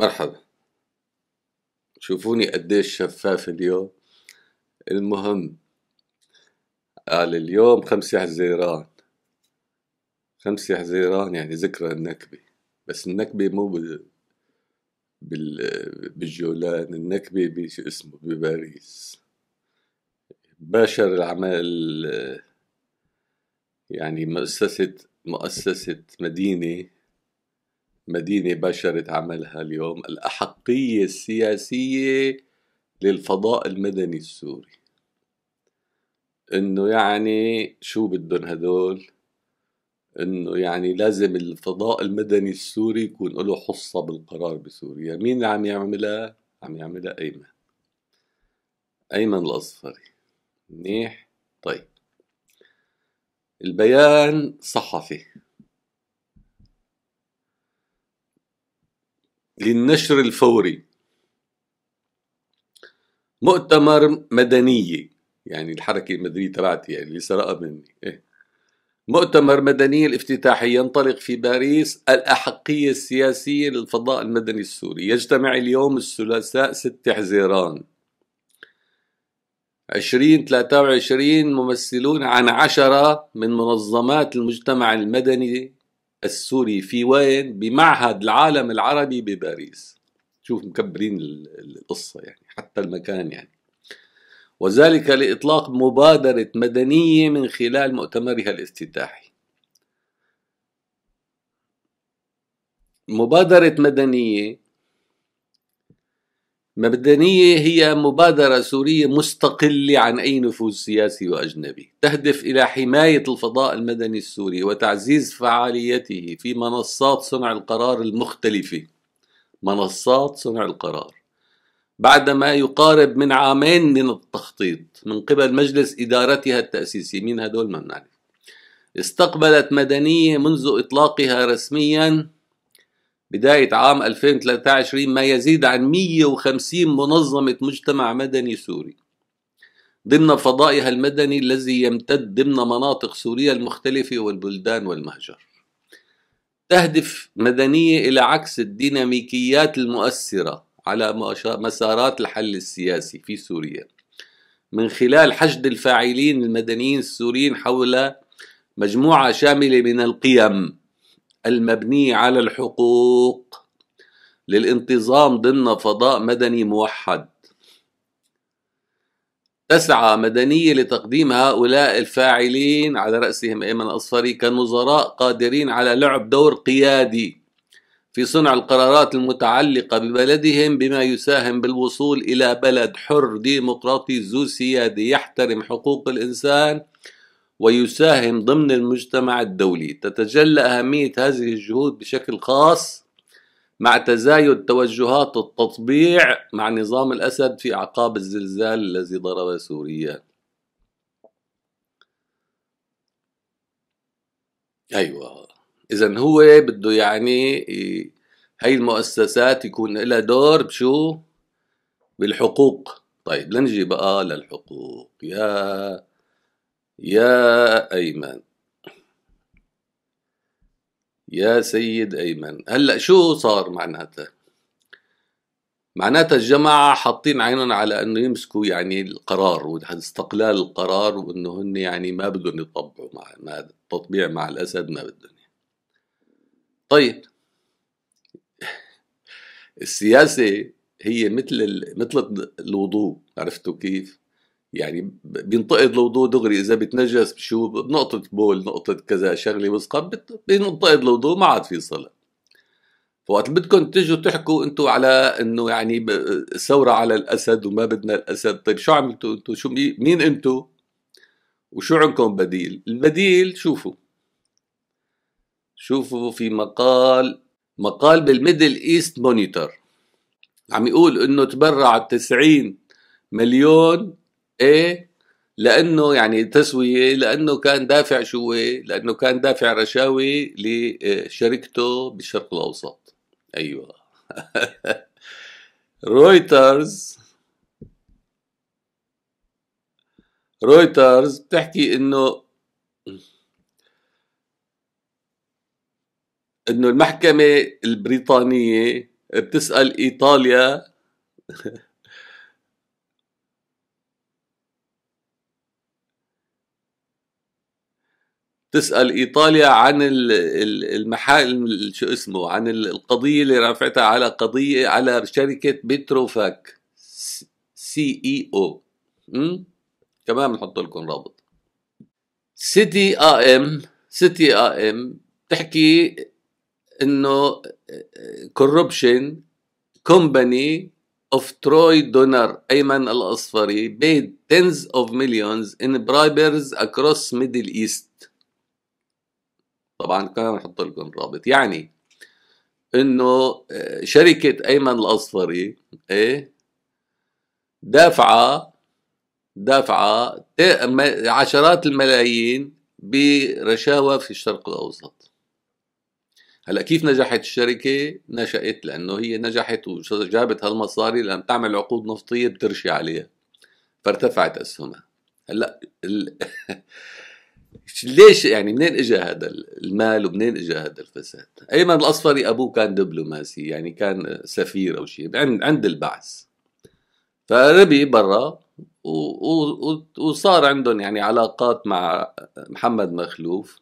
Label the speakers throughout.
Speaker 1: مرحبا شوفوني قديش شفاف اليوم المهم قال اليوم خمسة حزيران خمسة حزيران يعني ذكرى النكبة بس النكبة مو بال... بالجولان النكبة بشو اسمه بباريس باشر العمل يعني مؤسسة مؤسسة مدينة مدينة باشرت عملها اليوم الأحقية السياسية للفضاء المدني السوري انه يعني شو بدهم هدول انه يعني لازم الفضاء المدني السوري يكون له حصة بالقرار بسوريا مين اللي عم يعملها عم يعملها ايمن ايمن الاصفري منيح طيب البيان صحفي للنشر الفوري مؤتمر مدنية يعني الحركة المدنية تبعتي يعني اللي سرقها مني إيه. مؤتمر مدني الافتتاحي ينطلق في باريس الأحقية السياسية للفضاء المدني السوري يجتمع اليوم الثلاثاء 6 حزيران 2023 ممثلون عن عشرة من منظمات المجتمع المدني السوري في وين بمعهد العالم العربي بباريس شوف مكبرين القصة يعني حتى المكان يعني وذلك لإطلاق مبادرة مدنية من خلال مؤتمرها الافتتاحي مبادرة مدنية مبدنية هي مبادرة سورية مستقلة عن أي نفوذ سياسي وأجنبي تهدف إلى حماية الفضاء المدني السوري وتعزيز فعاليته في منصات صنع القرار المختلفة منصات صنع القرار بعدما يقارب من عامين من التخطيط من قبل مجلس إدارتها التأسيسي مين هدول ما بنعرف استقبلت مدنية منذ إطلاقها رسمياً بداية عام 2023 ما يزيد عن 150 منظمة مجتمع مدني سوري ضمن فضائها المدني الذي يمتد ضمن مناطق سوريا المختلفة والبلدان والمهجر تهدف مدنية إلى عكس الديناميكيات المؤثرة على مسارات الحل السياسي في سوريا من خلال حشد الفاعلين المدنيين السوريين حول مجموعة شاملة من القيم المبنية على الحقوق للانتظام ضمن فضاء مدني موحد تسعى مدنية لتقديم هؤلاء الفاعلين على رأسهم أيمن الأصفري كنظراء قادرين على لعب دور قيادي في صنع القرارات المتعلقة ببلدهم بما يساهم بالوصول إلى بلد حر ديمقراطي ذو سيادة يحترم حقوق الإنسان ويساهم ضمن المجتمع الدولي تتجلى أهمية هذه الجهود بشكل خاص مع تزايد توجهات التطبيع مع نظام الأسد في أعقاب الزلزال الذي ضرب سوريا أيوة إذا هو بده يعني هاي المؤسسات يكون لها دور بشو بالحقوق طيب لنجي بقى للحقوق يا يا أيمن يا سيد أيمن هلأ شو صار معناتها معناتها الجماعة حاطين عينهم على أنه يمسكوا يعني القرار واستقلال القرار وأنه هن يعني ما بدهم يطبعوا مع, ما التطبيع مع الأسد ما بدهم طيب السياسة هي مثل مثل الوضوء عرفتوا كيف؟ يعني بينتقد لوضوء دغري اذا بتنجس بشو بنقطه بول نقطه كذا شغله وسخه بينتقد لوضوء ما عاد في صلاه فوقت بدكم تجوا تحكوا انتم على انه يعني ثوره على الاسد وما بدنا الاسد طيب شو عملتوا انتم شو مين انتم وشو عندكم بديل البديل شوفوا شوفوا في مقال مقال بالميدل ايست مونيتور عم يقول انه تبرع 90 مليون ايه لانه يعني تسويه لانه كان دافع شو لانه كان دافع رشاوي لشركته بالشرق الاوسط ايوه رويترز رويترز بتحكي انه انه المحكمه البريطانيه بتسال ايطاليا تسال ايطاليا عن المحال شو اسمه عن القضيه اللي رفعتها على قضيه على شركه بتروفاك سي اي e او كمان بنحط لكم رابط سيتي ام سيتي ام بتحكي انه كوربشن كومباني اوف تروي دونر أيمن الأصفري بيد tens of millions in برايبرز across Middle East طبعا كمان نحط لكم رابط يعني انه آه، شركه ايمن الاصفري ايه دافعه دافعه عشرات الملايين برشاوى في الشرق الاوسط هلا كيف نجحت الشركه نشات لانه هي نجحت وجابت هالمصاري لأن تعمل عقود نفطيه بترشي عليها فارتفعت اسهمها هلا ال... ليش يعني منين اجى هذا المال ومنين اجى هذا الفساد؟ ايمن الاصفري ابوه كان دبلوماسي يعني كان سفير او شيء عند البعث فربي برا وصار عندهم يعني علاقات مع محمد مخلوف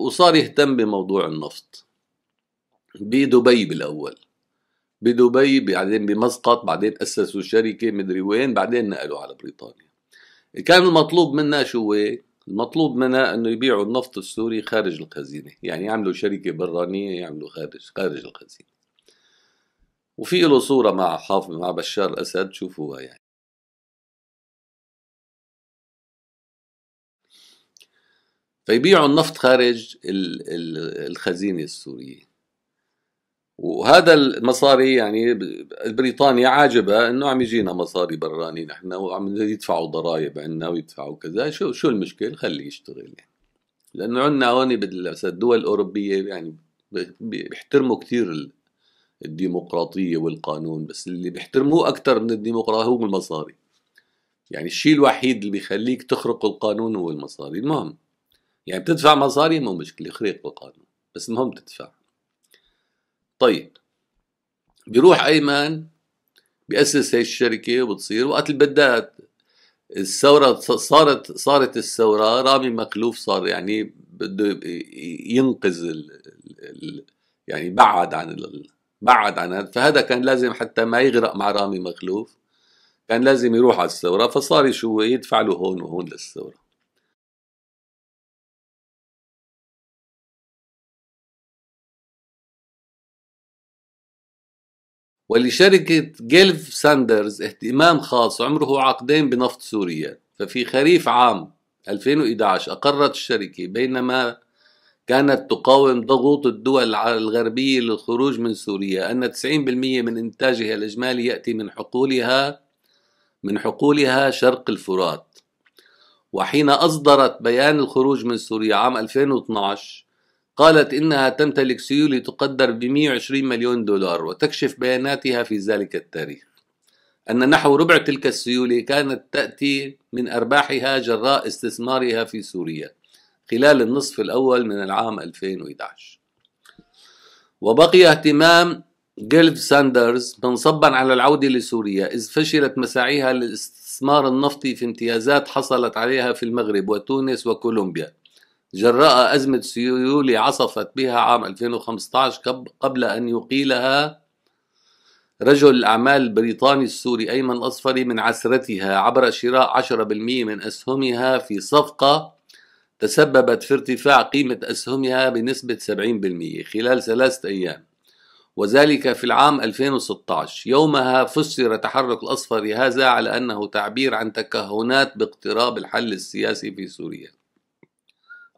Speaker 1: وصار يهتم بموضوع النفط بدبي بالاول بدبي بعدين بمسقط بعدين اسسوا شركه مدري وين بعدين نقلوا على بريطانيا كان المطلوب منا شو المطلوب منها انه يبيعوا النفط السوري خارج الخزينه يعني يعملوا شركه برانيه يعملوا خارج خارج الخزينه وفي له صوره مع حافظ مع بشار الاسد شوفوها يعني فيبيعوا النفط خارج الخزينه السوريه وهذا المصاري يعني بريطانيا عاجبها انه عم يجينا مصاري براني نحن وعم يدفعوا ضرائب عنا ويدفعوا كذا شو شو المشكله خليه يشتغل يعني لانه عندنا هون بالدول الاوروبيه يعني بيحترموا كثير الديمقراطيه والقانون بس اللي بيحترموه اكثر من الديمقراطيه هو المصاري يعني الشيء الوحيد اللي بيخليك تخرق القانون هو المصاري المهم يعني بتدفع مصاري مو مشكله خريق القانون بس المهم تدفع طيب بيروح ايمن بيأسس هي الشركة وبتصير وقت البدات الثورة صارت صارت الثورة رامي مخلوف صار يعني بده ينقذ ال الـ يعني بعد عن بعد عن فهذا كان لازم حتى ما يغرق مع رامي مخلوف كان لازم يروح على الثورة فصار شو يدفع له هون وهون للثورة ولشركة جيلف ساندرز اهتمام خاص عمره عقدين بنفط سوريا ففي خريف عام 2011 أقرت الشركة بينما كانت تقاوم ضغوط الدول الغربية للخروج من سوريا أن 90% من إنتاجها الإجمالي يأتي من حقولها من حقولها شرق الفرات وحين أصدرت بيان الخروج من سوريا عام 2012 قالت إنها تمتلك سيولة تقدر ب 120 مليون دولار وتكشف بياناتها في ذلك التاريخ أن نحو ربع تلك السيولة كانت تأتي من أرباحها جراء استثمارها في سوريا خلال النصف الأول من العام 2011 وبقي اهتمام جيلف ساندرز منصبا على العودة لسوريا إذ فشلت مساعيها للاستثمار النفطي في امتيازات حصلت عليها في المغرب وتونس وكولومبيا جراء أزمة سيولي عصفت بها عام 2015 قبل أن يقيلها رجل الأعمال البريطاني السوري أيمن الأصفري من عسرتها عبر شراء 10% من أسهمها في صفقة تسببت في ارتفاع قيمة أسهمها بنسبة 70% خلال ثلاثة أيام وذلك في العام 2016 يومها فسر تحرك الأصفر هذا على أنه تعبير عن تكهنات باقتراب الحل السياسي في سوريا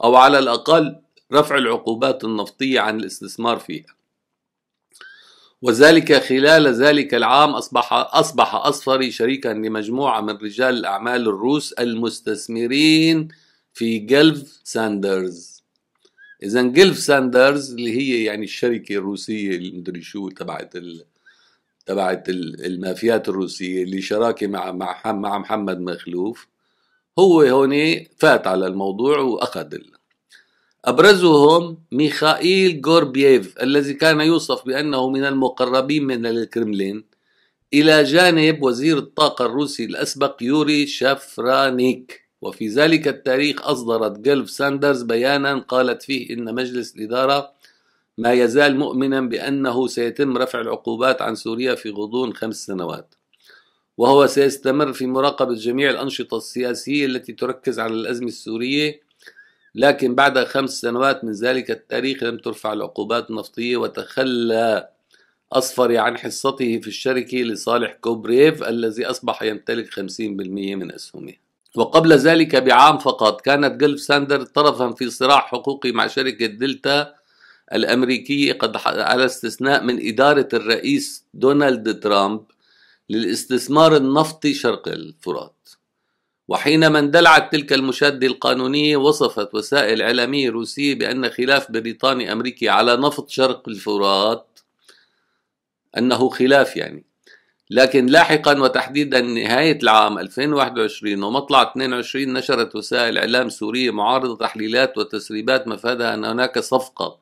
Speaker 1: أو على الأقل رفع العقوبات النفطية عن الاستثمار فيها وذلك خلال ذلك العام أصبح أصبح أصفري شريكا لمجموعة من رجال الأعمال الروس المستثمرين في جلف ساندرز إذا جلف ساندرز اللي هي يعني الشركة الروسية المدري شو تبعت ال... تبعت المافيات الروسية اللي شراكة مع مع مع محمد مخلوف هو هون فات على الموضوع وأخذ أبرزهم ميخائيل غوربييف الذي كان يوصف بأنه من المقربين من الكرملين إلى جانب وزير الطاقة الروسي الأسبق يوري شافرانيك وفي ذلك التاريخ أصدرت جلف ساندرز بيانا قالت فيه إن مجلس الإدارة ما يزال مؤمنا بأنه سيتم رفع العقوبات عن سوريا في غضون خمس سنوات وهو سيستمر في مراقبة جميع الأنشطة السياسية التي تركز على الأزمة السورية لكن بعد خمس سنوات من ذلك التاريخ لم ترفع العقوبات النفطية وتخلى أصفري عن حصته في الشركة لصالح كوبريف الذي أصبح يمتلك 50% من أسهمه وقبل ذلك بعام فقط كانت جلف ساندر طرفا في صراع حقوقي مع شركة دلتا الأمريكية قد على استثناء من إدارة الرئيس دونالد ترامب للاستثمار النفطي شرق الفرات وحينما اندلعت تلك المشادة القانونية وصفت وسائل إعلامية روسية بأن خلاف بريطاني أمريكي على نفط شرق الفرات أنه خلاف يعني لكن لاحقا وتحديدا نهاية العام 2021 ومطلع 22 نشرت وسائل إعلام سورية معارضة تحليلات وتسريبات مفادها أن هناك صفقة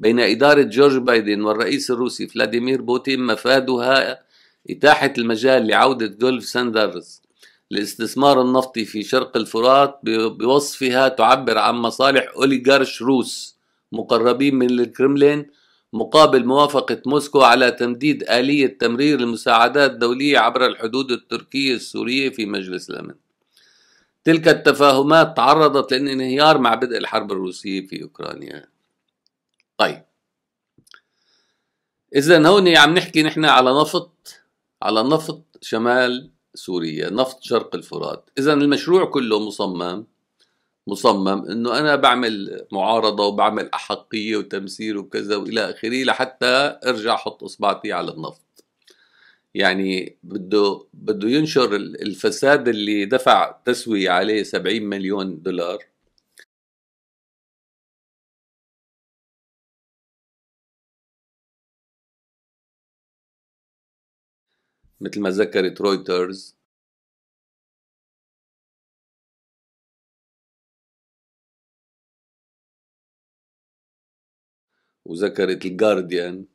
Speaker 1: بين إدارة جورج بايدن والرئيس الروسي فلاديمير بوتين مفادها إتاحة المجال لعودة جولف ساندرز لاستثمار النفطي في شرق الفرات بوصفها تعبر عن مصالح أوليغارش روس مقربين من الكرملين مقابل موافقة موسكو على تمديد آلية تمرير المساعدات الدولية عبر الحدود التركية السورية في مجلس الأمن تلك التفاهمات تعرضت للانهيار مع بدء الحرب الروسية في أوكرانيا طيب إذا هون عم نحكي نحن على نفط على نفط شمال سوريا نفط شرق الفرات إذا المشروع كله مصمم مصمم انه انا بعمل معارضه وبعمل احقيه وتمثيل وكذا والى اخره لحتى ارجع احط اصبعتي على النفط يعني بده بده ينشر الفساد اللي دفع تسوية عليه 70 مليون دولار مثل ما ذكرت رويترز وذكرت الجارديان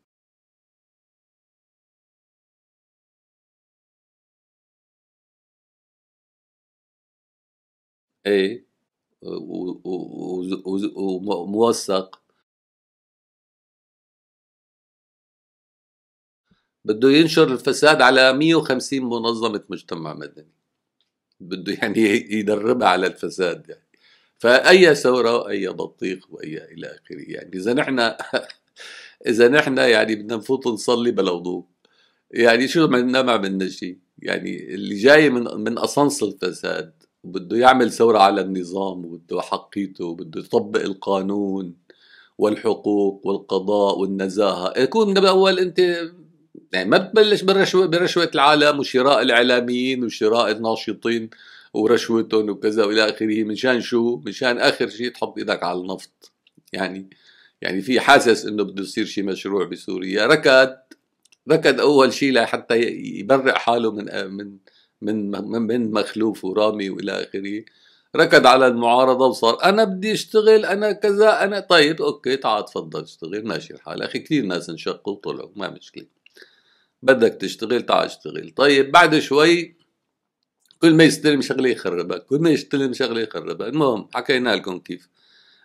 Speaker 1: ايه وموثق بده ينشر الفساد على 150 منظمة مجتمع مدني بده يعني يدربها على الفساد يعني فأي ثورة وأي بطيخ وأي إلى آخره يعني إذا نحن إذا نحن يعني بدنا نفوت نصلي بلا وضوء يعني شو ما ما عملنا شيء يعني اللي جاي من من أصنص الفساد وبده يعمل ثورة على النظام وبده حقيته وبده يطبق القانون والحقوق والقضاء والنزاهة يكون إيه، من الأول أنت يعني ما بتبلش برشوة برشوة العالم وشراء الإعلاميين وشراء الناشطين ورشوتهم وكذا والى اخره شان شو؟ شان اخر شيء تحط ايدك على النفط يعني يعني في حاسس انه بده يصير شيء مشروع بسوريا ركض ركض اول شيء لحتى يبرئ حاله من من من من مخلوف ورامي والى اخره ركض على المعارضه وصار انا بدي اشتغل انا كذا انا طيب اوكي تعال تفضل اشتغل ماشي الحال اخي كثير ناس انشقوا وطلعوا ما مشكله بدك تشتغل تعال اشتغل طيب بعد شوي كل ما يستلم شغله يخربها كل ما يستلم شغله يخربها المهم حكينا لكم كيف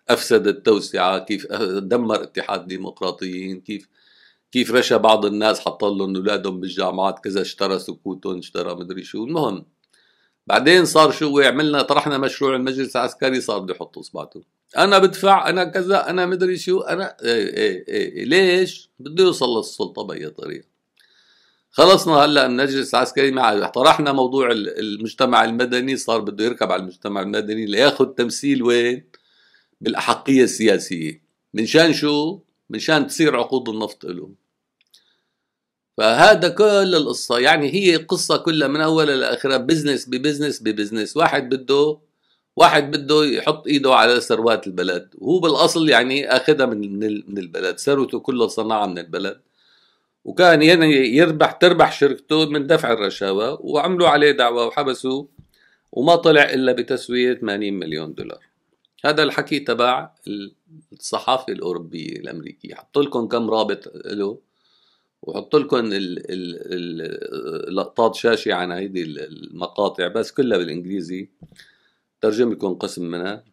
Speaker 1: افسد التوسعه كيف دمر اتحاد ديمقراطيين كيف كيف رشى بعض الناس حط لهم اولادهم بالجامعات كذا اشترى سكوتهم اشترى مدري شو المهم بعدين صار شو عملنا طرحنا مشروع المجلس العسكري صار بده يحط اصبعته انا بدفع انا كذا انا مدري شو انا اي اي اي إيه، ليش بده يوصل للسلطه باي طريقه خلصنا هلا المجلس العسكري مع طرحنا موضوع المجتمع المدني صار بده يركب على المجتمع المدني لياخذ تمثيل وين؟ بالاحقيه السياسيه من شان شو؟ من شان تصير عقود النفط له فهذا كل القصة يعني هي قصة كلها من أولها لآخرها بزنس ببزنس ببزنس واحد بده واحد بده يحط ايده على ثروات البلد وهو بالاصل يعني اخذها من من البلد ثروته كلها صنعها من البلد وكان يعني يربح تربح شركته من دفع الرشاوى وعملوا عليه دعوة وحبسوه وما طلع إلا بتسوية 80 مليون دولار هذا الحكي تبع الصحافة الأوروبية الأمريكية حط لكم كم رابط له وحط لكم لقطات شاشة عن هيدي المقاطع بس كلها بالإنجليزي ترجم لكم قسم منها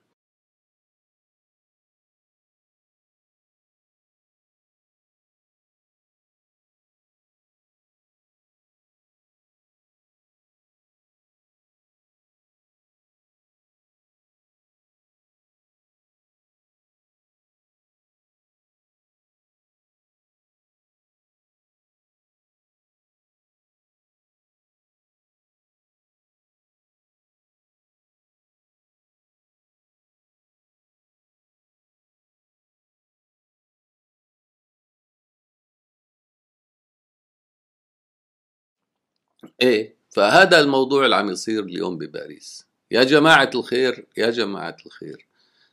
Speaker 1: ايه فهذا الموضوع اللي عم يصير اليوم بباريس يا جماعة الخير يا جماعة الخير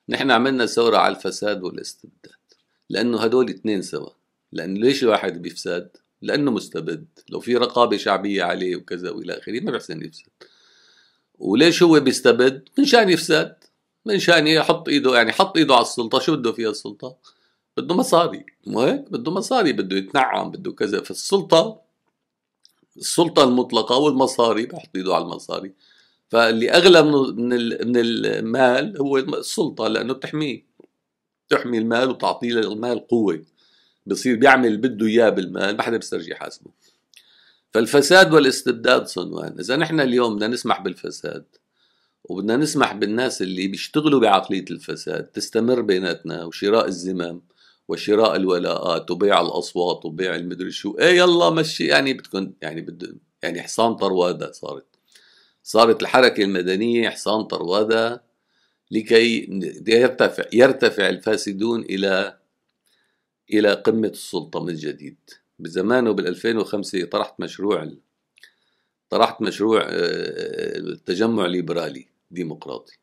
Speaker 1: نحن عملنا ثورة على الفساد والاستبداد لأنه هدول اثنين سوا لأن ليش الواحد بيفسد لأنه مستبد لو في رقابة شعبية عليه وكذا وإلى آخره ما بحسن يفسد وليش هو بيستبد من شان يفسد من شان يحط ايده يعني حط ايده على السلطه شو بده فيها السلطه بده مصاري مو هيك بده مصاري بده يتنعم بده كذا فالسلطه السلطه المطلقه والمصاري بحط ايده على المصاري فاللي اغلى من من المال هو السلطه لانه بتحميه بتحمي المال وتعطيه للمال قوه بصير بيعمل اللي بده اياه بالمال ما حدا بيسترجي حاسبه فالفساد والاستبداد صنوان اذا نحن اليوم بدنا نسمح بالفساد وبدنا نسمح بالناس اللي بيشتغلوا بعقليه الفساد تستمر بيناتنا وشراء الزمام وشراء الولاءات وبيع الاصوات وبيع المدري شو ايه يلا مشي يعني بدكم يعني بد يعني حصان طرواده صارت صارت الحركه المدنيه حصان طرواده لكي يرتفع يرتفع الفاسدون الى الى قمه السلطه من جديد بزمانه بال 2005 طرحت مشروع طرحت مشروع آه، آه، آه، التجمع الليبرالي ديمقراطي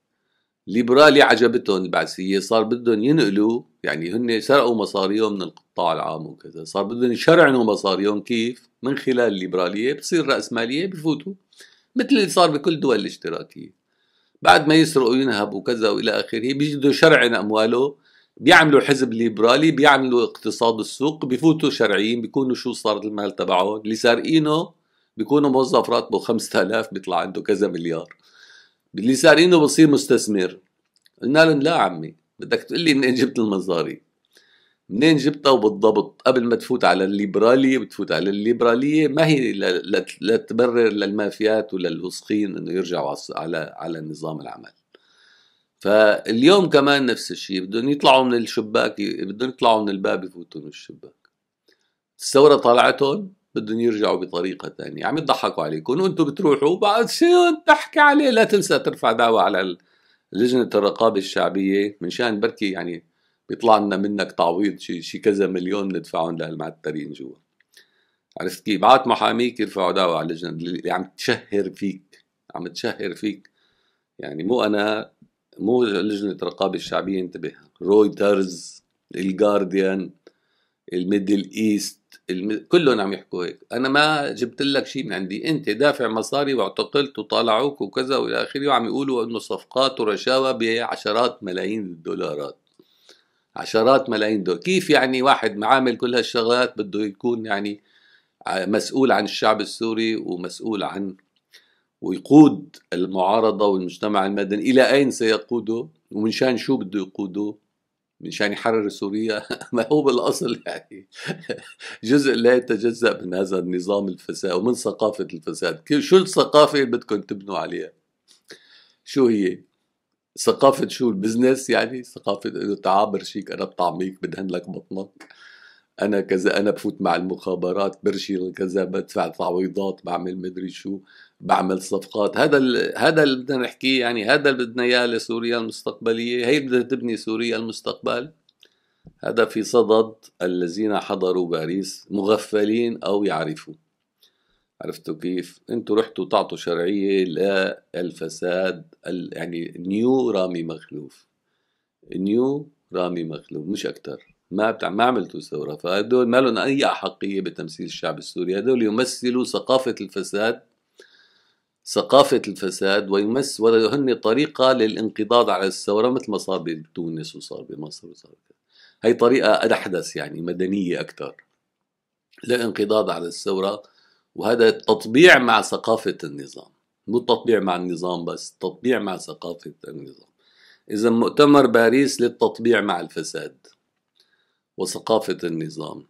Speaker 1: ليبرالي عجبتهم البعثيه صار بدهم ينقلوا يعني هن سرقوا مصاريهم من القطاع العام وكذا صار بدهم يشرعنوا مصاريهم كيف من خلال الليبراليه بتصير راسماليه بفوتوا مثل اللي صار بكل دول الاشتراكيه بعد ما يسرقوا وينهبوا وكذا والى اخره بيجدوا شرعن امواله بيعملوا حزب ليبرالي بيعملوا اقتصاد السوق بفوتوا شرعيين بيكونوا شو صار المال تبعهم اللي سارقينه بيكونوا موظف راتبه 5000 بيطلع عنده كذا مليار اللي انه بصير مستثمر قلنا لهم لا عمي بدك تقول لي منين جبت المصاري منين جبتها وبالضبط قبل ما تفوت على الليبرالية بتفوت على الليبرالية ما هي لا تبرر للمافيات ولا انه يرجعوا على على نظام العمل فاليوم كمان نفس الشيء بدهم يطلعوا من الشباك بدهم يطلعوا من الباب يفوتوا من الشباك الثورة طلعتهم بدهم يرجعوا بطريقه ثانيه عم يضحكوا عليكم وانتم بتروحوا بعد شو تحكي عليه لا تنسى ترفع دعوه على لجنه الرقابه الشعبيه شان بركي يعني بيطلع لنا منك تعويض شي, شي كذا مليون ندفعهم لهالمعترين جوا عرفت كيف؟ بعت محاميك يرفعوا دعوى على اللجنه اللي عم تشهر فيك عم تشهر فيك يعني مو انا مو لجنه الرقابه الشعبيه انتبه رويترز الجارديان الميدل ايست الم... كلهم عم يحكوا هيك انا ما جبت لك شيء من عندي انت دافع مصاري واعتقلت وطالعوك وكذا والى اخره وعم يقولوا انه صفقات ورشاوى بعشرات ملايين الدولارات عشرات ملايين دولار كيف يعني واحد معامل كل هالشغلات بده يكون يعني مسؤول عن الشعب السوري ومسؤول عن ويقود المعارضة والمجتمع المدني إلى أين سيقوده ومن شان شو بده يقوده مشان يحرر يعني سوريا ما هو بالاصل يعني جزء لا يتجزا من هذا النظام الفساد ومن ثقافه الفساد شو الثقافه اللي بدكم تبنوا عليها شو هي ثقافه شو البزنس يعني ثقافه انه تعابر شيك انا بطعميك بدهن لك بطنك انا كذا انا بفوت مع المخابرات برشي كذا بدفع تعويضات بعمل مدري شو بعمل صفقات هذا ال... هذا اللي بدنا نحكيه يعني هذا اللي بدنا اياه لسوريا المستقبليه هي بدها تبني سوريا المستقبل هذا في صدد الذين حضروا باريس مغفلين او يعرفوا عرفتوا كيف انتوا رحتوا تعطوا شرعيه للفساد ال... يعني نيو رامي مخلوف نيو رامي مخلوف مش اكثر ما بتاع ما عملتوا ثوره فهدول ما لهم اي احقيه بتمثيل الشعب السوري هدول يمثلوا ثقافه الفساد ثقافة الفساد ويمس وهن طريقة للانقضاض على الثورة مثل ما صار بتونس وصار بمصر وصار هي طريقة أحدث يعني مدنية أكثر للانقضاض على الثورة وهذا التطبيع مع ثقافة النظام مو التطبيع مع النظام بس التطبيع مع ثقافة النظام إذا مؤتمر باريس للتطبيع مع الفساد وثقافة النظام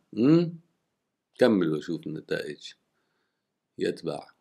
Speaker 1: كمل وشوف النتائج يتبع